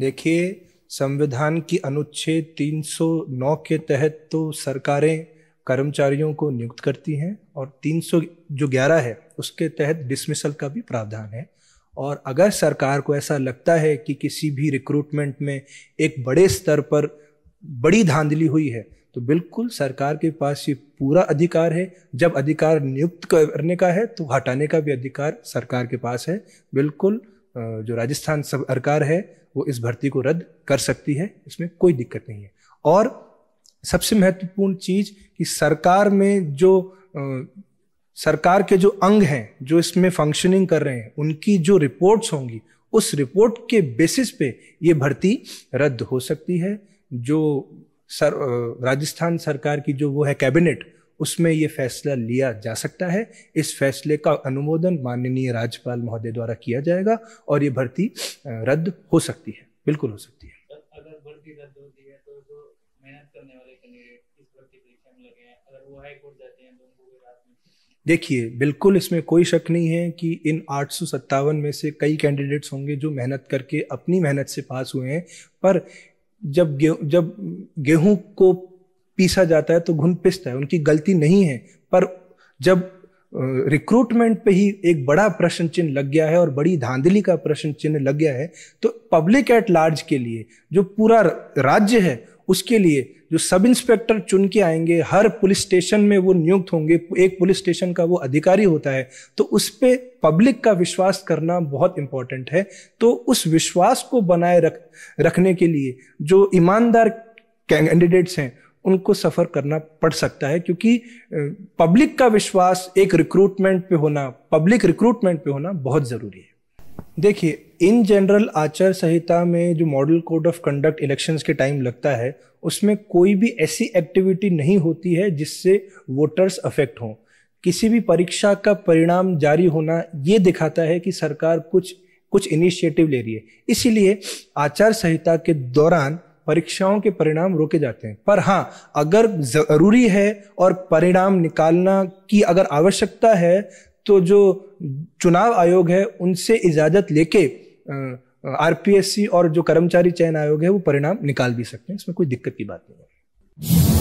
देखिए संविधान की अनुच्छेद 309 के तहत तो सरकारें कर्मचारियों को नियुक्त करती हैं और 300 जो 11 है उसके तहत डिसमिसल का भी प्रावधान है और अगर सरकार को ऐसा लगता है कि किसी भी रिक्रूटमेंट में एक बड़े स्तर पर बड़ी धांधली हुई है तो बिल्कुल सरकार के पास ये पूरा अधिकार है जब अधिकार नियुक्त करने का है तो हटाने का भी अधिकार सरकार के पास है बिल्कुल जो राजस्थान सरकार है वो इस भर्ती को रद्द कर सकती है इसमें कोई दिक्कत नहीं है और सबसे महत्वपूर्ण चीज कि सरकार में जो आ, सरकार के जो अंग हैं जो इसमें फंक्शनिंग कर रहे हैं उनकी जो रिपोर्ट्स होंगी उस रिपोर्ट के बेसिस पे ये भर्ती रद्द हो सकती है जो सर राजस्थान सरकार की जो वो है कैबिनेट उसमें ये फैसला लिया जा सकता है इस फैसले का अनुमोदन माननीय राज्यपाल महोदय द्वारा किया जाएगा और ये भर्ती रद्द हो सकती है बिल्कुल हो सकती है देखिए बिल्कुल इसमें कोई शक नहीं है कि इन आठ में से कई कैंडिडेट्स होंगे जो मेहनत करके अपनी मेहनत से पास हुए हैं पर जब गे, जब गेहूं को पीसा जाता है तो घुन पिसता है उनकी गलती नहीं है पर जब रिक्रूटमेंट पे ही एक बड़ा प्रश्न चिन्ह लग गया है और बड़ी धांधली का प्रश्न चिन्ह लग गया है तो पब्लिक एट लार्ज के लिए जो पूरा राज्य है उसके लिए जो सब इंस्पेक्टर चुन के आएंगे हर पुलिस स्टेशन में वो नियुक्त होंगे एक पुलिस स्टेशन का वो अधिकारी होता है तो उस पर पब्लिक का विश्वास करना बहुत इम्पॉर्टेंट है तो उस विश्वास को बनाए रख रखने के लिए जो ईमानदार कैंडिडेट्स हैं उनको सफ़र करना पड़ सकता है क्योंकि पब्लिक का विश्वास एक रिक्रूटमेंट पे होना पब्लिक रिक्रूटमेंट पे होना बहुत ज़रूरी है देखिए इन जनरल आचार संहिता में जो model code of conduct elections के टाइम लगता है उसमें कोई भी ऐसी एक्टिविटी नहीं होती है जिससे वोटर्स अफेक्ट हों किसी भी परीक्षा का परिणाम जारी होना ये दिखाता है कि सरकार कुछ कुछ इनिशिएटिव ले रही है इसीलिए आचार संहिता के दौरान परीक्षाओं के परिणाम रोके जाते हैं पर हाँ अगर जरूरी है और परिणाम निकालना की अगर आवश्यकता है तो जो चुनाव आयोग है उनसे इजाजत लेके आरपीएससी और जो कर्मचारी चयन आयोग है वो परिणाम निकाल भी सकते हैं इसमें कोई दिक्कत की बात नहीं है